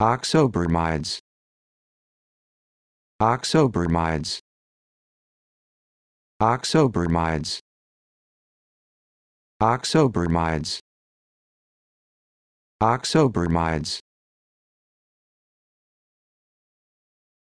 Oxobromides. Oxobromides. Oxobromides. Oxobromides. Oxobromides.